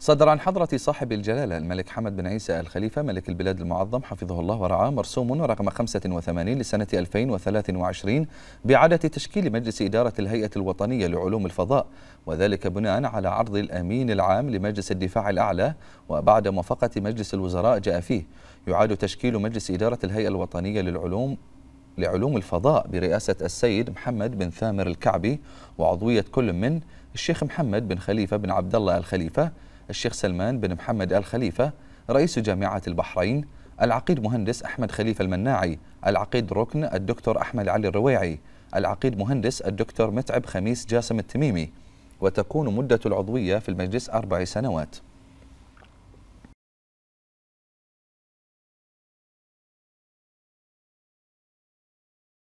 صدر عن حضرة صاحب الجلالة الملك حمد بن عيسى الخليفة ملك البلاد المعظم حفظه الله ورعاه مرسوم رقم 85 لسنة 2023 بعادة تشكيل مجلس إدارة الهيئة الوطنية لعلوم الفضاء وذلك بناء على عرض الأمين العام لمجلس الدفاع الأعلى وبعد موافقة مجلس الوزراء جاء فيه يعاد تشكيل مجلس إدارة الهيئة الوطنية للعلوم لعلوم الفضاء برئاسة السيد محمد بن ثامر الكعبي وعضوية كل من الشيخ محمد بن خليفة بن عبد الله الخليفة الشيخ سلمان بن محمد ال خليفه رئيس جامعة البحرين العقيد مهندس أحمد خليفة المناعي العقيد ركن الدكتور أحمد علي الرويعي العقيد مهندس الدكتور متعب خميس جاسم التميمي وتكون مدة العضوية في المجلس أربع سنوات